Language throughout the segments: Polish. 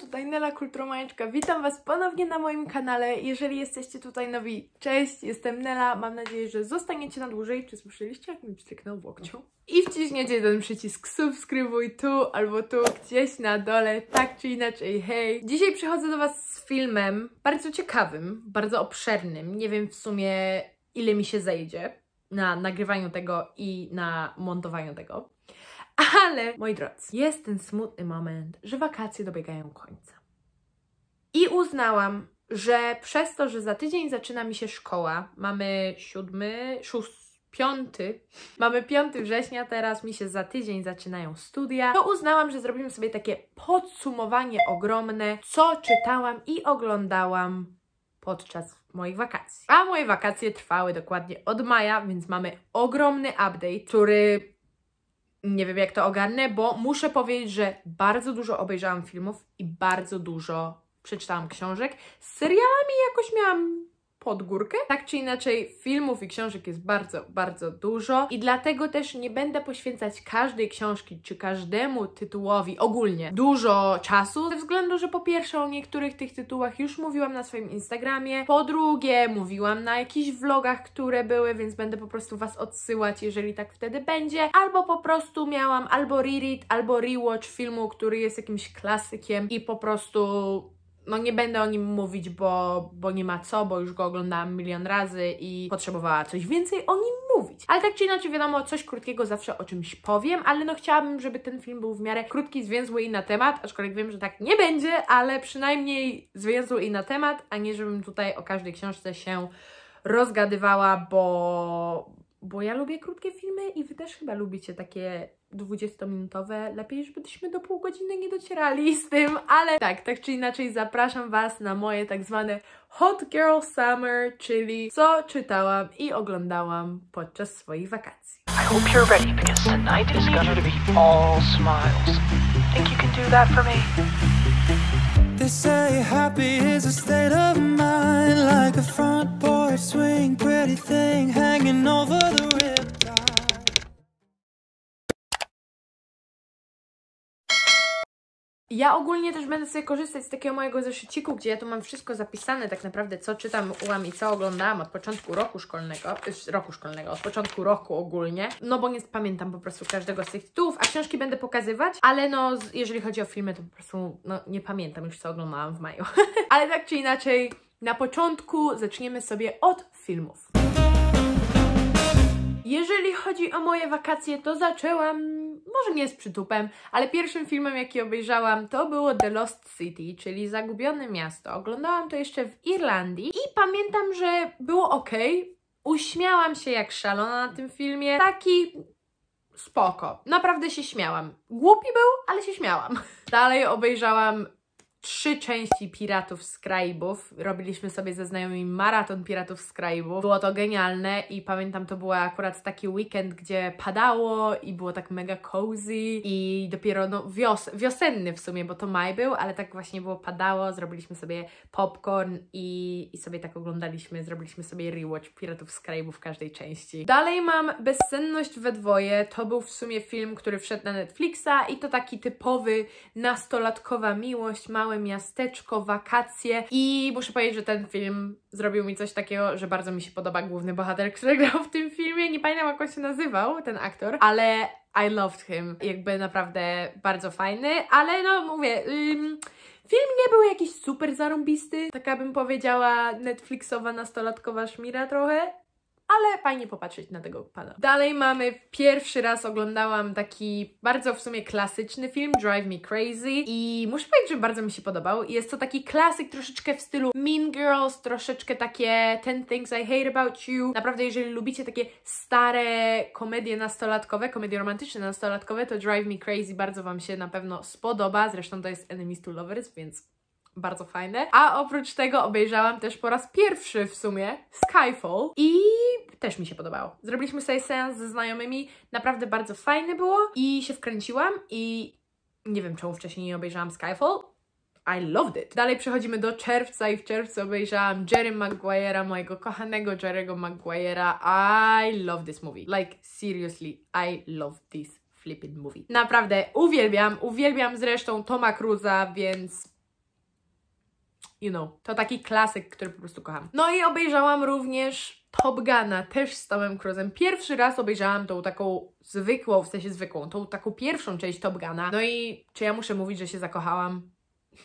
tutaj Nela Kulturomaniaczka. Witam Was ponownie na moim kanale. Jeżeli jesteście tutaj nowi, cześć, jestem Nela. Mam nadzieję, że zostaniecie na dłużej. Czy słyszeliście, jak mi pstryknął w I wciśniecie ten przycisk subskrybuj tu albo tu, gdzieś na dole, tak czy inaczej, hej! Dzisiaj przychodzę do Was z filmem bardzo ciekawym, bardzo obszernym. Nie wiem w sumie, ile mi się zejdzie na nagrywaniu tego i na montowaniu tego. Ale, moi drodzy, jest ten smutny moment, że wakacje dobiegają końca. I uznałam, że przez to, że za tydzień zaczyna mi się szkoła, mamy siódmy, szósty, piąty, mamy 5 września, teraz mi się za tydzień zaczynają studia, to uznałam, że zrobimy sobie takie podsumowanie ogromne, co czytałam i oglądałam podczas moich wakacji. A moje wakacje trwały dokładnie od maja, więc mamy ogromny update, który nie wiem jak to ogarnę, bo muszę powiedzieć, że bardzo dużo obejrzałam filmów i bardzo dużo przeczytałam książek. Z serialami jakoś miałam pod górkę. Tak czy inaczej, filmów i książek jest bardzo, bardzo dużo i dlatego też nie będę poświęcać każdej książki czy każdemu tytułowi ogólnie dużo czasu, ze względu, że po pierwsze o niektórych tych tytułach już mówiłam na swoim Instagramie, po drugie mówiłam na jakichś vlogach, które były, więc będę po prostu Was odsyłać, jeżeli tak wtedy będzie, albo po prostu miałam albo reread, albo rewatch filmu, który jest jakimś klasykiem i po prostu no nie będę o nim mówić, bo, bo nie ma co, bo już go oglądałam milion razy i potrzebowała coś więcej o nim mówić. Ale tak czy inaczej, wiadomo, coś krótkiego zawsze o czymś powiem, ale no chciałabym, żeby ten film był w miarę krótki, zwięzły i na temat, aczkolwiek wiem, że tak nie będzie, ale przynajmniej zwięzły i na temat, a nie żebym tutaj o każdej książce się rozgadywała, bo, bo ja lubię krótkie filmy i Wy też chyba lubicie takie 20-minutowe. Lepiej, żebyśmy do pół godziny nie docierali z tym, ale tak, tak czy inaczej zapraszam Was na moje tak zwane Hot Girl Summer, czyli co czytałam i oglądałam podczas swoich wakacji. I hope you're ready because tonight is gonna be all smiles. Think you can do that for me? They say happy is a state of mind Like a front porch swing Pretty thing hanging over the riptide Ja ogólnie też będę sobie korzystać z takiego mojego zeszyciku, gdzie ja tu mam wszystko zapisane tak naprawdę, co czytam, ułam i co oglądałam od początku roku szkolnego, y, roku szkolnego, od początku roku ogólnie, no bo nie pamiętam po prostu każdego z tych tytułów, a książki będę pokazywać, ale no jeżeli chodzi o filmy, to po prostu no, nie pamiętam już co oglądałam w maju. ale tak czy inaczej, na początku zaczniemy sobie od filmów. Jeżeli chodzi o moje wakacje, to zaczęłam może nie z przytupem, ale pierwszym filmem, jaki obejrzałam, to było The Lost City, czyli Zagubione Miasto. Oglądałam to jeszcze w Irlandii i pamiętam, że było ok. Uśmiałam się jak szalona na tym filmie. Taki spoko. Naprawdę się śmiałam. Głupi był, ale się śmiałam. Dalej obejrzałam trzy części Piratów z Robiliśmy sobie ze znajomymi maraton Piratów z Było to genialne i pamiętam, to był akurat taki weekend, gdzie padało i było tak mega cozy i dopiero no wios wiosenny w sumie, bo to maj był, ale tak właśnie było, padało, zrobiliśmy sobie popcorn i, i sobie tak oglądaliśmy, zrobiliśmy sobie rewatch Piratów z w każdej części. Dalej mam Bezsenność we dwoje. To był w sumie film, który wszedł na Netflixa i to taki typowy nastolatkowa miłość, mały małe miasteczko, wakacje i muszę powiedzieć, że ten film zrobił mi coś takiego, że bardzo mi się podoba główny bohater, który grał w tym filmie. Nie pamiętam jak on się nazywał, ten aktor, ale I loved him. Jakby naprawdę bardzo fajny, ale no mówię... Ym... Film nie był jakiś super zarąbisty, taka bym powiedziała Netflixowa nastolatkowa szmira trochę, ale fajnie popatrzeć na tego pana. Dalej mamy, pierwszy raz oglądałam taki bardzo w sumie klasyczny film, Drive Me Crazy i muszę powiedzieć, że bardzo mi się podobał. Jest to taki klasyk troszeczkę w stylu Mean Girls, troszeczkę takie Ten Things I Hate About You. Naprawdę, jeżeli lubicie takie stare komedie nastolatkowe, komedie romantyczne nastolatkowe, to Drive Me Crazy bardzo Wam się na pewno spodoba. Zresztą to jest Enemies to Lovers, więc bardzo fajne. A oprócz tego obejrzałam też po raz pierwszy w sumie Skyfall i też mi się podobało. Zrobiliśmy sobie seans ze znajomymi, naprawdę bardzo fajne było i się wkręciłam i nie wiem czemu wcześniej nie obejrzałam Skyfall, i loved it. Dalej przechodzimy do czerwca i w czerwcu obejrzałam Jerry Maguire'a, mojego kochanego Jerry'ego Maguire'a. I love this movie. Like, seriously, I love this flipping movie. Naprawdę, uwielbiam, uwielbiam zresztą Toma Cruza, więc you know, to taki klasyk, który po prostu kocham. No i obejrzałam również Top Guna, też z Tomem Cruise'em. Pierwszy raz obejrzałam tą taką zwykłą, w sensie zwykłą, tą taką pierwszą część Top Guna. No i czy ja muszę mówić, że się zakochałam?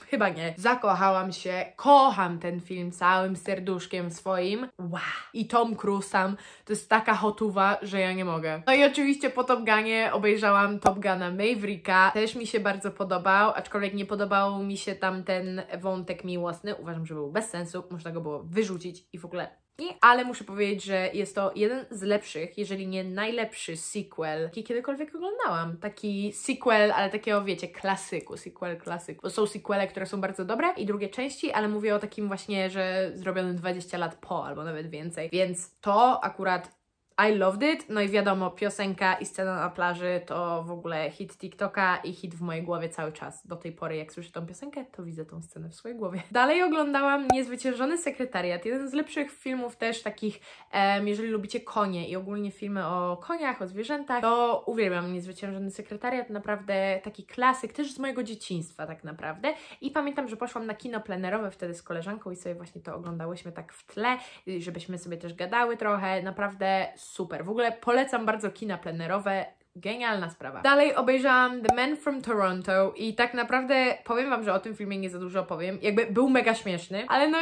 Chyba nie. Zakochałam się, kocham ten film całym serduszkiem swoim. Wow. I Tom Cruise sam, to jest taka hotuwa, że ja nie mogę. No i oczywiście po Top Gunie obejrzałam Top Guna Mavericka. Też mi się bardzo podobał, aczkolwiek nie podobał mi się tam ten wątek miłosny. Uważam, że był bez sensu, można go było wyrzucić i w ogóle ale muszę powiedzieć, że jest to jeden z lepszych, jeżeli nie najlepszy sequel, jaki kiedykolwiek oglądałam. Taki sequel, ale takiego, wiecie, klasyku, sequel klasyku. Bo są sequele, które są bardzo dobre i drugie części, ale mówię o takim właśnie, że zrobionym 20 lat po albo nawet więcej. Więc to akurat i loved it. No i wiadomo, piosenka i scena na plaży to w ogóle hit TikToka i hit w mojej głowie cały czas. Do tej pory, jak słyszę tą piosenkę, to widzę tą scenę w swojej głowie. Dalej oglądałam Niezwyciężony Sekretariat, jeden z lepszych filmów też takich, um, jeżeli lubicie konie i ogólnie filmy o koniach, o zwierzętach, to uwielbiam Niezwyciężony Sekretariat, naprawdę taki klasyk, też z mojego dzieciństwa tak naprawdę. I pamiętam, że poszłam na kino plenerowe wtedy z koleżanką i sobie właśnie to oglądałyśmy tak w tle, żebyśmy sobie też gadały trochę, naprawdę super. W ogóle polecam bardzo kina plenerowe, Genialna sprawa. Dalej obejrzałam The Man from Toronto i tak naprawdę powiem Wam, że o tym filmie nie za dużo powiem. Jakby był mega śmieszny, ale no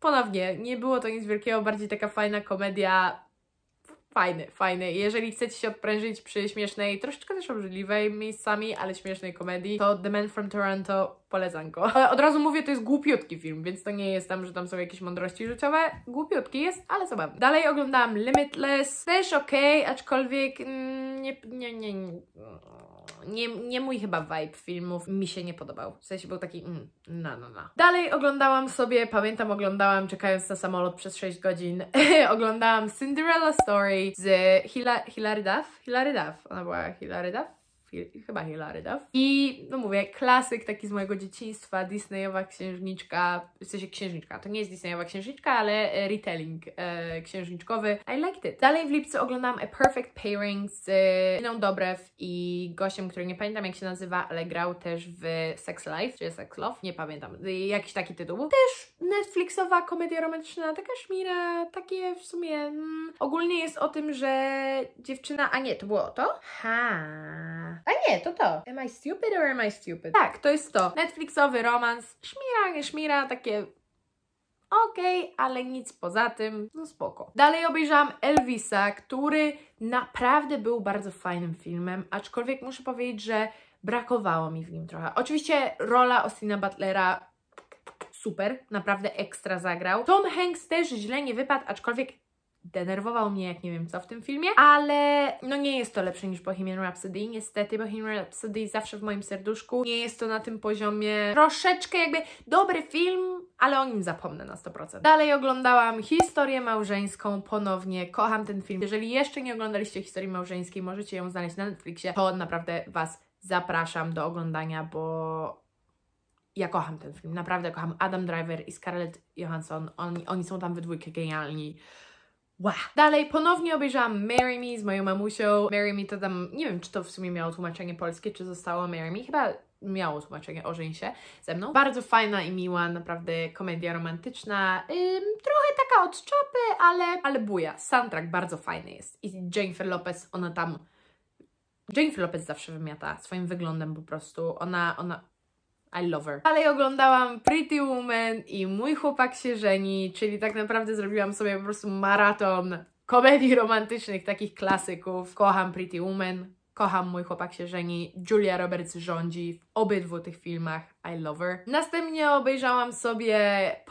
ponownie, nie było to nic wielkiego, bardziej taka fajna komedia fajny, fajny. Jeżeli chcecie się odprężyć przy śmiesznej, troszeczkę też obrzydliwej miejscami, ale śmiesznej komedii, to The Man from Toronto polecam go. Od razu mówię, to jest głupiutki film, więc to nie jest tam, że tam są jakieś mądrości życiowe. Głupiutki jest, ale zabawny. Dalej oglądałam Limitless, też okej, okay, aczkolwiek mm, nie, nie, nie, nie nie, nie mój chyba vibe filmów mi się nie podobał. W sensie był taki mm, na na na. Dalej oglądałam sobie, pamiętam oglądałam, czekając na samolot przez 6 godzin, oglądałam Cinderella Story z Hila Hilary Duff. Hilary Duff, ona była Hilary Duff? chyba Hilary Duff. Tak? I no mówię, klasyk taki z mojego dzieciństwa, Disneyowa księżniczka, w sensie księżniczka, to nie jest Disneyowa księżniczka, ale e, retelling e, księżniczkowy. I liked it. Dalej w lipcu oglądam A Perfect Pairing z e, Iną Dobrew i gościem, który nie pamiętam jak się nazywa, ale grał też w Sex Life, czy Sex Love, nie pamiętam, y, jakiś taki tytuł. Też Netflixowa komedia romantyczna, taka szmira, takie w sumie, mm, ogólnie jest o tym, że dziewczyna, a nie, to było to? Ha a nie, to to. Am I stupid or am I stupid? Tak, to jest to. Netflixowy romans. Szmira, nie szmira, takie okej, okay, ale nic poza tym, no spoko. Dalej obejrzałam Elvisa, który naprawdę był bardzo fajnym filmem, aczkolwiek muszę powiedzieć, że brakowało mi w nim trochę. Oczywiście rola Ostina Butlera super, naprawdę ekstra zagrał. Tom Hanks też źle nie wypadł, aczkolwiek denerwował mnie jak nie wiem co w tym filmie, ale no nie jest to lepsze niż Bohemian Rhapsody. Niestety Bohemian Rhapsody zawsze w moim serduszku. Nie jest to na tym poziomie troszeczkę jakby dobry film, ale o nim zapomnę na 100%. Dalej oglądałam Historię Małżeńską ponownie. Kocham ten film. Jeżeli jeszcze nie oglądaliście Historii Małżeńskiej, możecie ją znaleźć na Netflixie. To naprawdę Was zapraszam do oglądania, bo ja kocham ten film. Naprawdę kocham Adam Driver i Scarlett Johansson. Oni, oni są tam we dwójkę genialni. Wow. Dalej ponownie obejrzałam Mary Me z moją mamusią. Mary Me to tam, nie wiem czy to w sumie miało tłumaczenie polskie, czy zostało Mary Me, chyba miało tłumaczenie Ożeń się ze mną. Bardzo fajna i miła, naprawdę komedia romantyczna, ym, trochę taka od czopy, ale, ale buja. Soundtrack bardzo fajny jest i Jennifer Lopez, ona tam... Jennifer Lopez zawsze wymiata swoim wyglądem po prostu. Ona, ona, i love her. Dalej oglądałam Pretty Woman i Mój chłopak się żeni, czyli tak naprawdę zrobiłam sobie po prostu maraton komedii romantycznych, takich klasyków. Kocham Pretty Woman, kocham Mój chłopak się żeni, Julia Roberts rządzi w obydwu tych filmach, I love her. Następnie obejrzałam sobie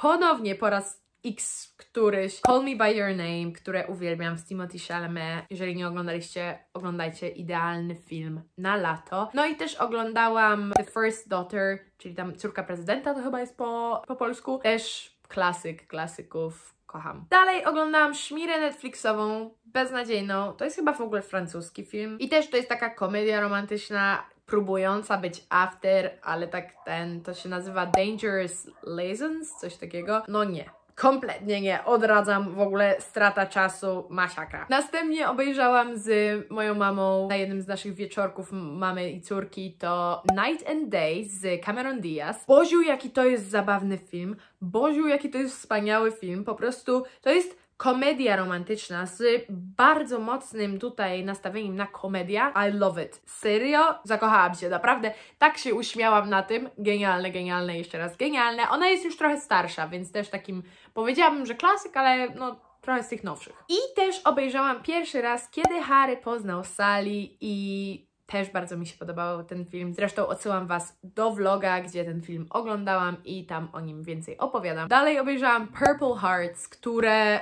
ponownie po raz X któryś, Call Me By Your Name, które uwielbiam z Timothy Chalamet. Jeżeli nie oglądaliście, oglądajcie idealny film na lato. No i też oglądałam The First Daughter, czyli tam Córka Prezydenta to chyba jest po, po polsku. Też klasyk klasyków, kocham. Dalej oglądałam Szmirę Netflixową, beznadziejną. To jest chyba w ogóle francuski film. I też to jest taka komedia romantyczna, próbująca być after, ale tak ten, to się nazywa Dangerous Liaisons, coś takiego. No nie, kompletnie nie, odradzam, w ogóle strata czasu, masiaka. Następnie obejrzałam z moją mamą na jednym z naszych wieczorków mamy i córki to Night and Day z Cameron Diaz. Boziu, jaki to jest zabawny film, Boziu, jaki to jest wspaniały film, po prostu to jest komedia romantyczna z bardzo mocnym tutaj nastawieniem na komedia. I love it. Serio? Zakochałam się, naprawdę. Tak się uśmiałam na tym. Genialne, genialne, jeszcze raz genialne. Ona jest już trochę starsza, więc też takim powiedziałabym, że klasyk, ale no trochę z tych nowszych. I też obejrzałam pierwszy raz, kiedy Harry poznał Sally i też bardzo mi się podobał ten film. Zresztą odsyłam Was do vloga, gdzie ten film oglądałam i tam o nim więcej opowiadam. Dalej obejrzałam Purple Hearts, które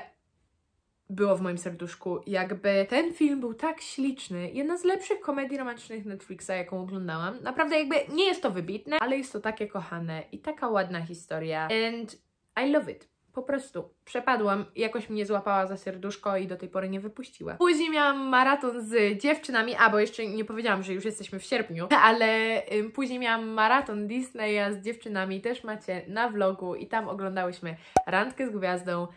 było w moim serduszku. Jakby ten film był tak śliczny, jedna z lepszych komedii romantycznych Netflixa, jaką oglądałam. Naprawdę jakby nie jest to wybitne, ale jest to takie kochane i taka ładna historia. And I love it po prostu przepadłam, jakoś mnie złapała za serduszko i do tej pory nie wypuściła. Później miałam maraton z dziewczynami, a bo jeszcze nie powiedziałam, że już jesteśmy w sierpniu, ale później miałam maraton Disneya z dziewczynami, też macie na vlogu i tam oglądałyśmy Randkę z Gwiazdą,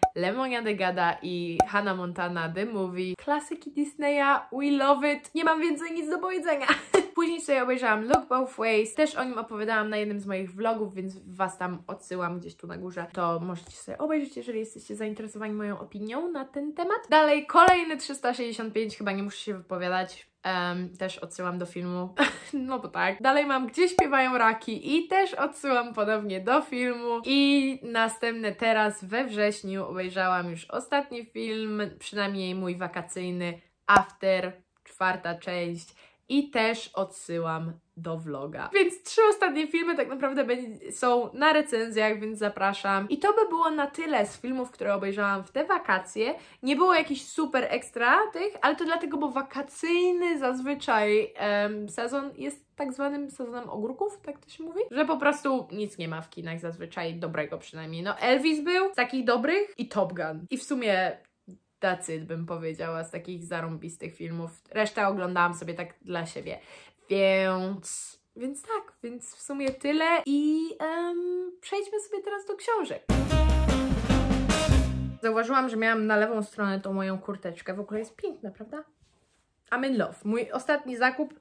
de Gada i Hannah Montana The Movie, klasyki Disneya, we love it, nie mam więcej nic do powiedzenia. Później sobie obejrzałam Look Both Ways, też o nim opowiadałam na jednym z moich vlogów, więc Was tam odsyłam gdzieś tu na górze, to możecie sobie obejrzeć, jeżeli jesteście zainteresowani moją opinią na ten temat. Dalej, kolejny 365, chyba nie muszę się wypowiadać, Um, też odsyłam do filmu, no bo tak. Dalej mam Gdzie śpiewają raki i też odsyłam podobnie do filmu. I następne teraz we wrześniu obejrzałam już ostatni film, przynajmniej mój wakacyjny After, czwarta część i też odsyłam do vloga. Więc trzy ostatnie filmy tak naprawdę są na recenzjach, więc zapraszam. I to by było na tyle z filmów, które obejrzałam w te wakacje. Nie było jakichś super ekstra tych, ale to dlatego, bo wakacyjny zazwyczaj um, sezon jest tak zwanym sezonem ogórków, tak to się mówi? Że po prostu nic nie ma w kinach zazwyczaj dobrego przynajmniej. No Elvis był z takich dobrych i Top Gun. I w sumie tacy bym powiedziała z takich zarąbistych filmów. Reszta oglądałam sobie tak dla siebie. Więc... Więc tak, więc w sumie tyle i um, przejdźmy sobie teraz do książek. Zauważyłam, że miałam na lewą stronę tą moją kurteczkę. W ogóle jest piękna, prawda? I'm in love. Mój ostatni zakup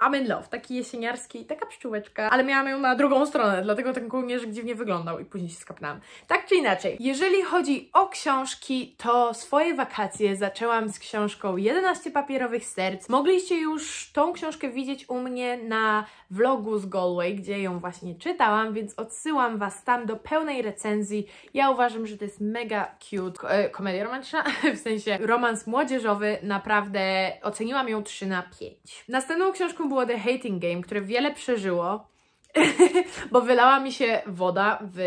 I'm in love, taki jesieniarski, taka pszczółeczka, ale miałam ją na drugą stronę, dlatego ten kołnierzyk dziwnie wyglądał i później się skapnałam. Tak czy inaczej, jeżeli chodzi o książki, to swoje wakacje zaczęłam z książką 11 papierowych serc. Mogliście już tą książkę widzieć u mnie na vlogu z Galway, gdzie ją właśnie czytałam, więc odsyłam Was tam do pełnej recenzji. Ja uważam, że to jest mega cute e, komedia romantyczna, w sensie romans młodzieżowy, naprawdę oceniłam ją 3 na 5. Następną książką było The Hating Game, które wiele przeżyło, bo wylała mi się woda w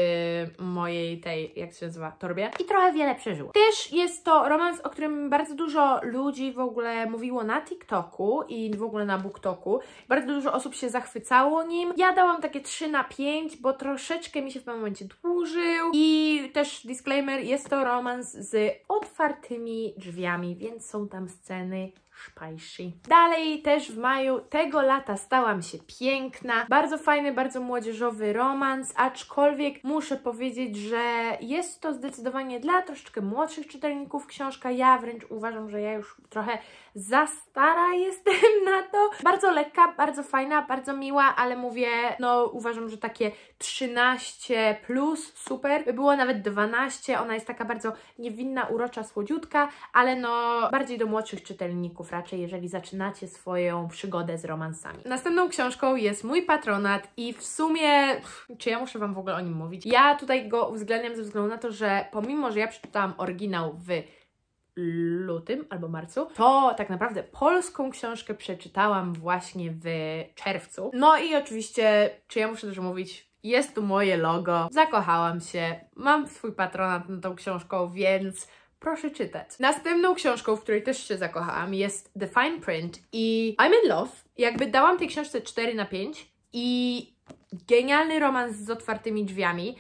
mojej tej, jak się nazywa, torbie i trochę wiele przeżyło. Też jest to romans, o którym bardzo dużo ludzi w ogóle mówiło na TikToku i w ogóle na BookToku. Bardzo dużo osób się zachwycało nim. Ja dałam takie 3 na 5, bo troszeczkę mi się w pewnym momencie dłużył i też disclaimer, jest to romans z otwartymi drzwiami, więc są tam sceny spicy. Dalej też w maju tego lata stałam się piękna. Bardzo fajny, bardzo młodzieżowy romans, aczkolwiek muszę powiedzieć, że jest to zdecydowanie dla troszeczkę młodszych czytelników książka. Ja wręcz uważam, że ja już trochę za stara jestem na to. Bardzo lekka, bardzo fajna, bardzo miła, ale mówię, no uważam, że takie 13 plus, super. By było nawet 12, ona jest taka bardzo niewinna, urocza, słodziutka, ale no bardziej do młodszych czytelników raczej jeżeli zaczynacie swoją przygodę z romansami. Następną książką jest Mój Patronat i w sumie, pff, czy ja muszę Wam w ogóle o nim mówić? Ja tutaj go uwzględniam ze względu na to, że pomimo, że ja przeczytałam oryginał w lutym albo marcu, to tak naprawdę polską książkę przeczytałam właśnie w czerwcu. No i oczywiście, czy ja muszę też mówić, jest tu moje logo, zakochałam się, mam swój patronat nad tą książką, więc proszę czytać. Następną książką, w której też się zakochałam jest The Fine Print i I'm in Love. Jakby dałam tej książce 4 na 5 i genialny romans z otwartymi drzwiami.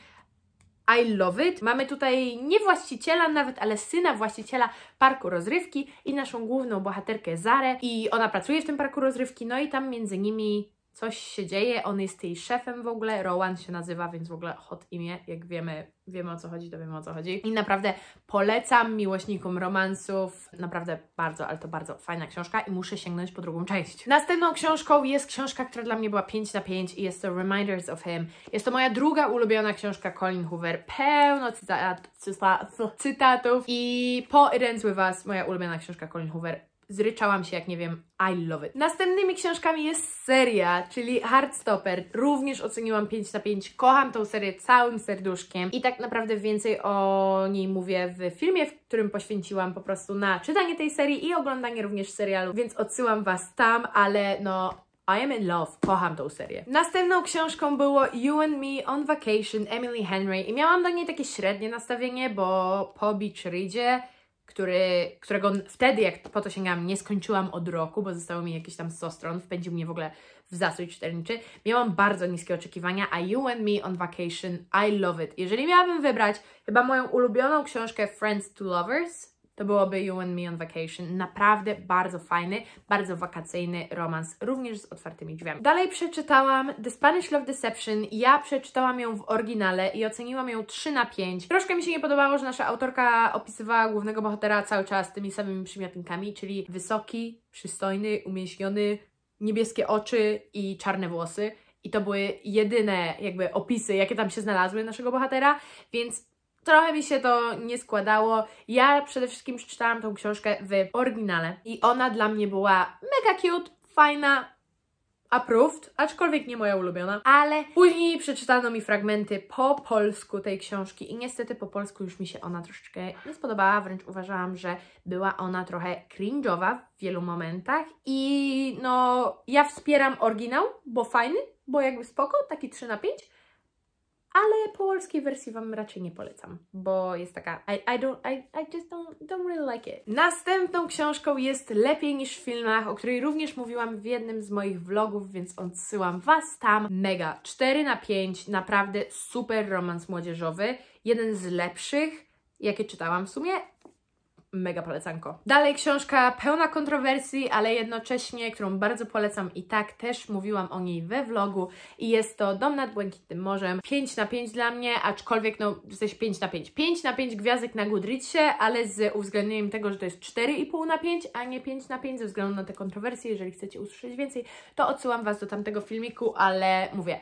I love it. Mamy tutaj nie właściciela nawet, ale syna właściciela parku rozrywki i naszą główną bohaterkę Zarę i ona pracuje w tym parku rozrywki, no i tam między nimi coś się dzieje, on jest jej szefem w ogóle, Rowan się nazywa, więc w ogóle hot imię, jak wiemy, wiemy o co chodzi, to wiemy o co chodzi. I naprawdę polecam miłośnikom romansów, naprawdę bardzo, ale to bardzo fajna książka i muszę sięgnąć po drugą część. Następną książką jest książka, która dla mnie była 5 na 5 i jest to Reminders of Him. Jest to moja druga ulubiona książka Colin Hoover, pełno cytatów i po It Ends With Us, moja ulubiona książka Colin Hoover, Zryczałam się, jak nie wiem, I love it. Następnymi książkami jest seria, czyli Heartstopper. Również oceniłam 5 na 5. Kocham tą serię całym serduszkiem i tak naprawdę więcej o niej mówię w filmie, w którym poświęciłam po prostu na czytanie tej serii i oglądanie również serialu, więc odsyłam Was tam, ale no i am in love, kocham tą serię. Następną książką było You and Me on Vacation Emily Henry i miałam do niej takie średnie nastawienie, bo po Beach Readzie który, którego wtedy, jak po to sięgałam, nie skończyłam od roku, bo zostało mi jakieś tam 100 stron, wpędził mnie w ogóle w zasój czytelniczy. Miałam bardzo niskie oczekiwania, a You and Me on Vacation, I love it. Jeżeli miałabym wybrać chyba moją ulubioną książkę Friends to Lovers, to byłoby You and Me on Vacation. Naprawdę bardzo fajny, bardzo wakacyjny romans, również z otwartymi drzwiami. Dalej przeczytałam The Spanish Love Deception. Ja przeczytałam ją w oryginale i oceniłam ją 3 na 5. Troszkę mi się nie podobało, że nasza autorka opisywała głównego bohatera cały czas tymi samymi przymiotnikami, czyli wysoki, przystojny, umieśniony, niebieskie oczy i czarne włosy. I to były jedyne jakby opisy, jakie tam się znalazły naszego bohatera, więc trochę mi się to nie składało. Ja przede wszystkim przeczytałam tą książkę w oryginale i ona dla mnie była mega cute, fajna, approved, aczkolwiek nie moja ulubiona, ale później przeczytano mi fragmenty po polsku tej książki i niestety po polsku już mi się ona troszeczkę nie spodobała, wręcz uważałam, że była ona trochę cringe'owa w wielu momentach i no ja wspieram oryginał, bo fajny, bo jakby spoko, taki 3 na 5, ale polskiej wersji Wam raczej nie polecam, bo jest taka I, I, don't, I, I just don't, don't really like it. Następną książką jest Lepiej niż w filmach, o której również mówiłam w jednym z moich vlogów, więc odsyłam Was tam. Mega, 4 na 5, naprawdę super romans młodzieżowy, jeden z lepszych, jakie czytałam w sumie mega polecanko. Dalej książka pełna kontrowersji, ale jednocześnie, którą bardzo polecam i tak też mówiłam o niej we vlogu i jest to Dom nad Błękitnym Morzem. 5 na 5 dla mnie, aczkolwiek no jesteś 5 na 5. 5 na 5 gwiazdek na Goodreadsie, ale z uwzględnieniem tego, że to jest 4,5 na 5, a nie 5 na 5 ze względu na te kontrowersje. Jeżeli chcecie usłyszeć więcej, to odsyłam Was do tamtego filmiku, ale mówię,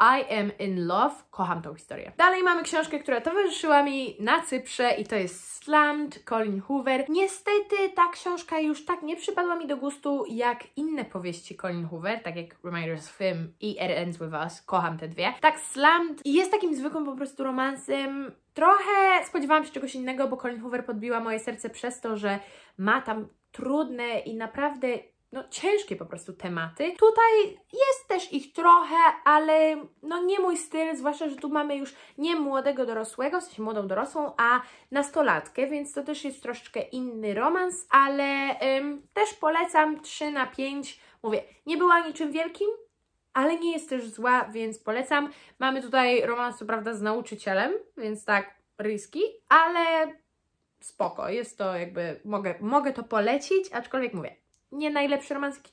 i am in love. Kocham tą historię. Dalej mamy książkę, która towarzyszyła mi na Cyprze i to jest Slammed, Colin Hoover. Niestety ta książka już tak nie przypadła mi do gustu jak inne powieści Colin Hoover, tak jak Reminders of Him i It Ends With Us. Kocham te dwie. Tak Slammed jest takim zwykłym po prostu romansem, Trochę spodziewałam się czegoś innego, bo Colin Hoover podbiła moje serce przez to, że ma tam trudne i naprawdę no, ciężkie po prostu tematy. Tutaj jest też ich trochę, ale no nie mój styl, zwłaszcza, że tu mamy już nie młodego dorosłego, w sensie młodą dorosłą, a nastolatkę, więc to też jest troszeczkę inny romans, ale ym, też polecam 3 na 5. Mówię, nie była niczym wielkim, ale nie jest też zła, więc polecam. Mamy tutaj romans, co prawda, z nauczycielem, więc tak, riski, ale spoko, jest to jakby, mogę, mogę to polecić, aczkolwiek mówię, nie najlepszy romans, jaki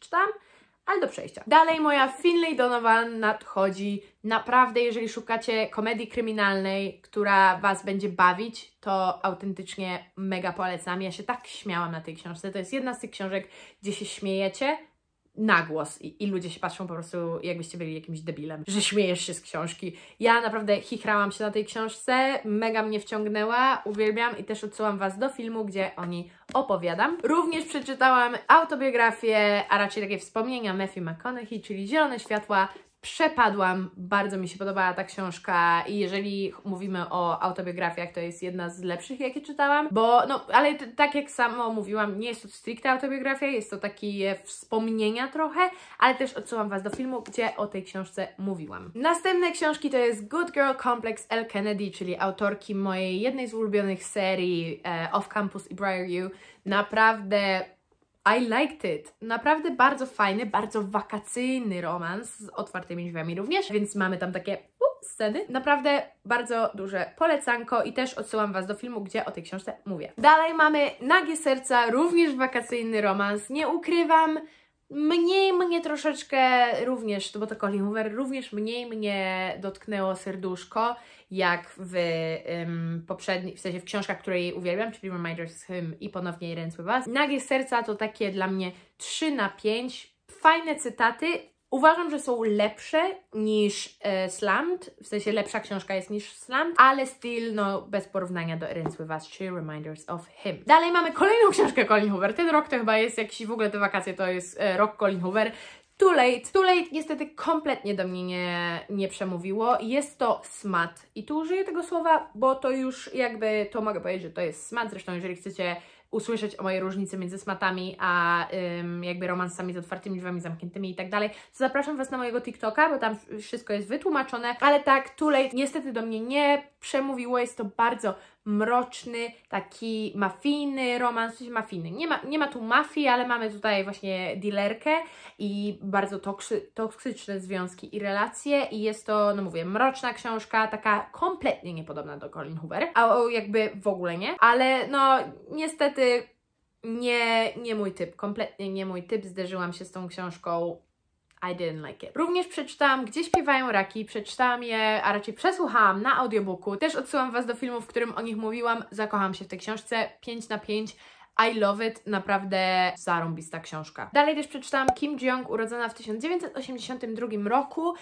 ale do przejścia. Dalej moja Finley Donovan nadchodzi. Naprawdę, jeżeli szukacie komedii kryminalnej, która Was będzie bawić, to autentycznie mega polecam. Ja się tak śmiałam na tej książce. To jest jedna z tych książek, gdzie się śmiejecie, nagłos i, i ludzie się patrzą po prostu jakbyście byli jakimś debilem, że śmiejesz się z książki. Ja naprawdę chichrałam się na tej książce, mega mnie wciągnęła, uwielbiam i też odsyłam Was do filmu, gdzie o niej opowiadam. Również przeczytałam autobiografię, a raczej takie wspomnienia Matthew McConaughey, czyli Zielone Światła, Przepadłam, bardzo mi się podobała ta książka i jeżeli mówimy o autobiografiach, to jest jedna z lepszych, jakie czytałam, bo no, ale tak jak samo mówiłam, nie jest to stricte autobiografia, jest to takie wspomnienia trochę, ale też odsyłam Was do filmu, gdzie o tej książce mówiłam. Następne książki to jest Good Girl Complex L. Kennedy, czyli autorki mojej jednej z ulubionych serii e, Off Campus i Briar Naprawdę i liked it. Naprawdę bardzo fajny, bardzo wakacyjny romans z otwartymi drzwiami również, więc mamy tam takie up, sceny. Naprawdę bardzo duże polecanko i też odsyłam Was do filmu, gdzie o tej książce mówię. Dalej mamy Nagie Serca, również wakacyjny romans. Nie ukrywam, Mniej mnie troszeczkę również, bo to Colin Hoover, również mniej mnie dotknęło serduszko, jak w um, poprzednich, w sensie w książkach, które jej uwielbiam, czyli Reminders Him i ponownie Ręce Was. Nagie serca to takie dla mnie 3 na 5. Fajne cytaty, Uważam, że są lepsze niż e, Slammed, w sensie lepsza książka jest niż Slammed, ale still, no, bez porównania do Erin Was Three Reminders of Him. Dalej mamy kolejną książkę Colin Hoover. Ten rok to chyba jest jakiś, w ogóle te wakacje to jest e, rok Colin Hoover. Too Late. Too Late niestety kompletnie do mnie nie, nie przemówiło. Jest to smat. I tu użyję tego słowa, bo to już jakby, to mogę powiedzieć, że to jest smat. Zresztą jeżeli chcecie usłyszeć o mojej różnicy między smatami, a ym, jakby romansami z otwartymi drzwiami, zamkniętymi i tak dalej, zapraszam Was na mojego TikToka, bo tam wszystko jest wytłumaczone, ale tak, Tulej niestety do mnie nie przemówiło, jest to bardzo mroczny, taki mafijny romans, coś mafijny. Nie ma, nie ma tu mafii, ale mamy tutaj właśnie dealerkę i bardzo toksy, toksyczne związki i relacje i jest to, no mówię, mroczna książka, taka kompletnie niepodobna do Colin Hoover, a o, jakby w ogóle nie, ale no niestety niestety nie, nie mój typ, kompletnie nie mój typ. Zderzyłam się z tą książką. I didn't like it. Również przeczytałam Gdzie śpiewają raki, przeczytałam je, a raczej przesłuchałam na audiobooku. Też odsyłam Was do filmu, w którym o nich mówiłam. Zakocham się w tej książce 5 na 5. I love it, naprawdę zarąbista książka. Dalej też przeczytałam Kim Jong, urodzona w 1982 roku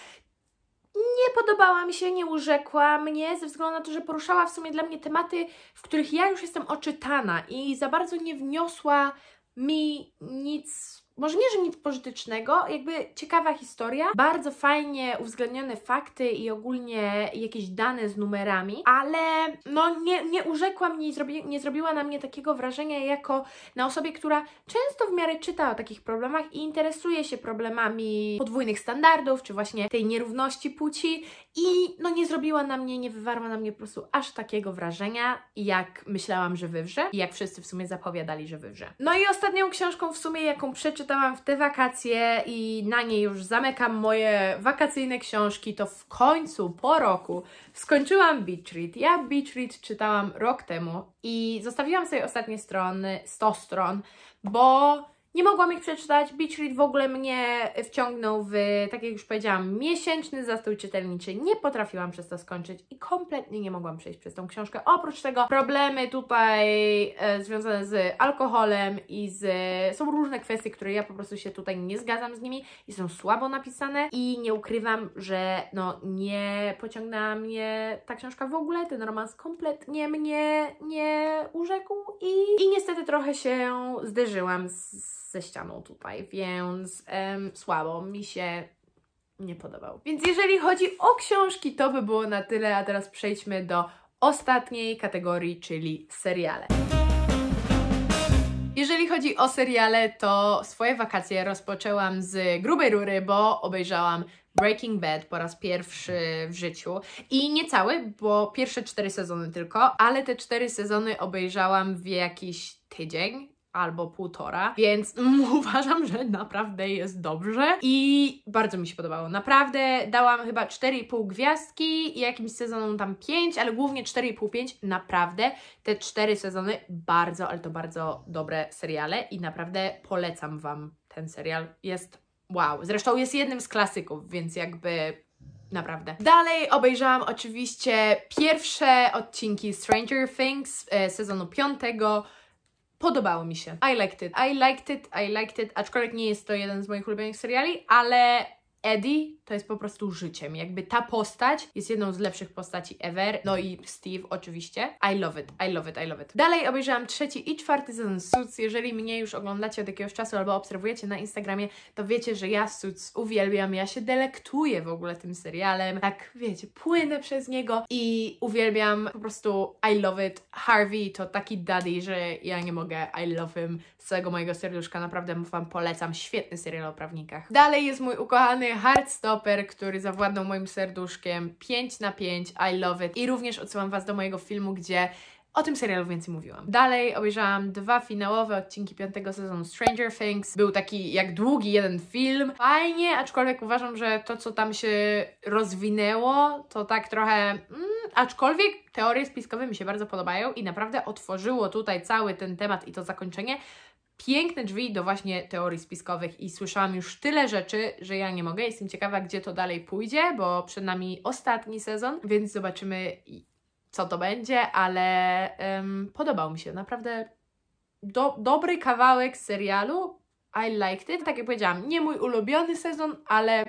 nie podobała mi się, nie urzekła mnie, ze względu na to, że poruszała w sumie dla mnie tematy, w których ja już jestem oczytana i za bardzo nie wniosła mi nic może nie, że nic pożytecznego, jakby ciekawa historia, bardzo fajnie uwzględnione fakty i ogólnie jakieś dane z numerami, ale no nie, nie urzekła mnie i zrobi, nie zrobiła na mnie takiego wrażenia jako na osobie, która często w miarę czyta o takich problemach i interesuje się problemami podwójnych standardów, czy właśnie tej nierówności płci i no nie zrobiła na mnie, nie wywarła na mnie po prostu aż takiego wrażenia, jak myślałam, że wywrze i jak wszyscy w sumie zapowiadali, że wywrze. No i ostatnią książką w sumie, jaką przeczytałam przeczytałam w te wakacje i na niej już zamykam moje wakacyjne książki, to w końcu, po roku, skończyłam Beach Read. Ja Beach Read czytałam rok temu i zostawiłam sobie ostatnie strony, 100 stron, bo nie mogłam ich przeczytać, Beach Read w ogóle mnie wciągnął w, tak jak już powiedziałam, miesięczny zastój czytelniczy. Nie potrafiłam przez to skończyć i kompletnie nie mogłam przejść przez tą książkę. Oprócz tego problemy tutaj e, związane z alkoholem i z... Są różne kwestie, które ja po prostu się tutaj nie zgadzam z nimi i są słabo napisane i nie ukrywam, że no nie pociągnęła mnie ta książka w ogóle, ten romans kompletnie mnie nie urzekł i, i niestety trochę się zderzyłam z ze ścianą tutaj, więc um, słabo mi się nie podobał. Więc jeżeli chodzi o książki, to by było na tyle, a teraz przejdźmy do ostatniej kategorii, czyli seriale. Jeżeli chodzi o seriale, to swoje wakacje rozpoczęłam z grubej rury, bo obejrzałam Breaking Bad po raz pierwszy w życiu i nie cały, bo pierwsze cztery sezony tylko, ale te cztery sezony obejrzałam w jakiś tydzień, albo półtora, więc mm, uważam, że naprawdę jest dobrze i bardzo mi się podobało. Naprawdę dałam chyba 4,5 gwiazdki i jakimś sezonom tam 5, ale głównie 4,5-5. Naprawdę te 4 sezony bardzo, ale to bardzo dobre seriale i naprawdę polecam Wam ten serial. Jest wow. Zresztą jest jednym z klasyków, więc jakby naprawdę. Dalej obejrzałam oczywiście pierwsze odcinki Stranger Things e, sezonu piątego, Podobało mi się. I liked it. I liked it, I liked it. Aczkolwiek nie jest to jeden z moich ulubionych seriali, ale Eddie to jest po prostu życiem. Jakby ta postać jest jedną z lepszych postaci ever. No i Steve oczywiście. I love it, I love it, I love it. Dalej obejrzałam trzeci i czwarty sezon Suits. Jeżeli mnie już oglądacie od jakiegoś czasu albo obserwujecie na Instagramie, to wiecie, że ja Suits uwielbiam. Ja się delektuję w ogóle tym serialem. Tak, wiecie, płynę przez niego i uwielbiam po prostu I love it. Harvey to taki daddy, że ja nie mogę. I love him z całego mojego serduszka. Naprawdę Wam polecam. Świetny serial o prawnikach. Dalej jest mój ukochany Hardstop Hopper, który zawładnął moim serduszkiem. 5 na 5, I love it. I również odsyłam Was do mojego filmu, gdzie o tym serialu więcej mówiłam. Dalej obejrzałam dwa finałowe odcinki piątego sezonu Stranger Things. Był taki jak długi jeden film. Fajnie, aczkolwiek uważam, że to co tam się rozwinęło, to tak trochę... Mm, aczkolwiek teorie spiskowe mi się bardzo podobają i naprawdę otworzyło tutaj cały ten temat i to zakończenie piękne drzwi do właśnie teorii spiskowych i słyszałam już tyle rzeczy, że ja nie mogę. Jestem ciekawa, gdzie to dalej pójdzie, bo przed nami ostatni sezon, więc zobaczymy, co to będzie, ale um, podobał mi się naprawdę do, dobry kawałek serialu. I liked it. Tak jak powiedziałam, nie mój ulubiony sezon, ale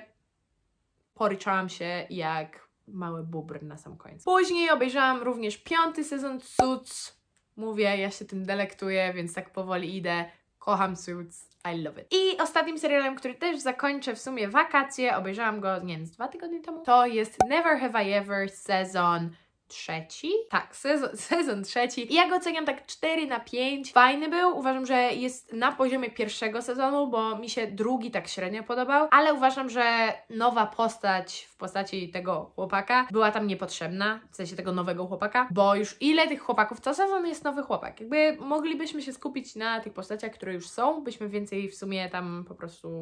poryczałam się jak mały bubr na sam koniec. Później obejrzałam również piąty sezon Suits mówię, ja się tym delektuję, więc tak powoli idę. Kocham Suits, I love it. I ostatnim serialem, który też zakończę w sumie wakacje, obejrzałam go, nie wiem, z dwa tygodnie temu, to jest Never Have I Ever sezon trzeci? Tak, sezon, sezon trzeci. I ja go oceniam tak 4 na 5. Fajny był, uważam, że jest na poziomie pierwszego sezonu, bo mi się drugi tak średnio podobał, ale uważam, że nowa postać w postaci tego chłopaka była tam niepotrzebna, w sensie tego nowego chłopaka, bo już ile tych chłopaków, co sezon jest nowy chłopak. Jakby moglibyśmy się skupić na tych postaciach, które już są, byśmy więcej w sumie tam po prostu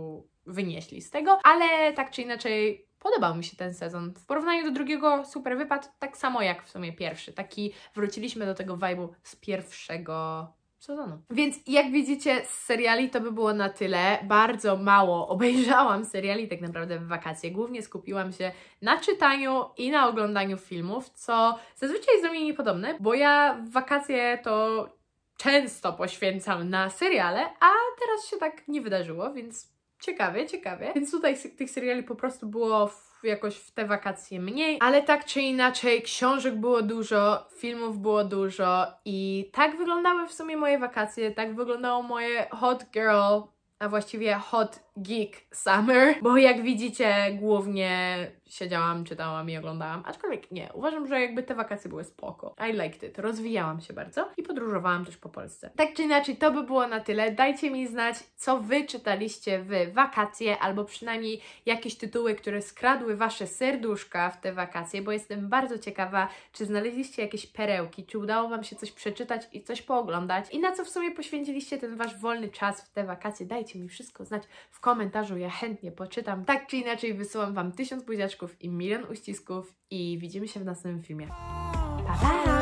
wynieśli z tego, ale tak czy inaczej Podobał mi się ten sezon. W porównaniu do drugiego super wypad, tak samo jak w sumie pierwszy. Taki wróciliśmy do tego vibe'u z pierwszego sezonu. Więc jak widzicie z seriali to by było na tyle. Bardzo mało obejrzałam seriali tak naprawdę w wakacje. Głównie skupiłam się na czytaniu i na oglądaniu filmów, co zazwyczaj jest do mnie niepodobne, bo ja w wakacje to często poświęcam na seriale, a teraz się tak nie wydarzyło, więc Ciekawie, ciekawie. Więc tutaj tych seriali po prostu było w, jakoś w te wakacje mniej, ale tak czy inaczej książek było dużo, filmów było dużo i tak wyglądały w sumie moje wakacje, tak wyglądało moje hot girl, a właściwie hot Geek Summer, bo jak widzicie, głównie siedziałam, czytałam i oglądałam, aczkolwiek nie, uważam, że jakby te wakacje były spoko. I liked it, rozwijałam się bardzo i podróżowałam też po Polsce. Tak czy inaczej, to by było na tyle. Dajcie mi znać, co wy czytaliście w wakacje, albo przynajmniej jakieś tytuły, które skradły wasze serduszka w te wakacje, bo jestem bardzo ciekawa, czy znaleźliście jakieś perełki, czy udało wam się coś przeczytać i coś pooglądać i na co w sumie poświęciliście ten wasz wolny czas w te wakacje. Dajcie mi wszystko znać w komentarzu, ja chętnie poczytam. Tak czy inaczej wysyłam Wam tysiąc buziaczków i milion uścisków i widzimy się w następnym filmie. Pa,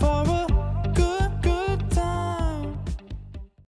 pa!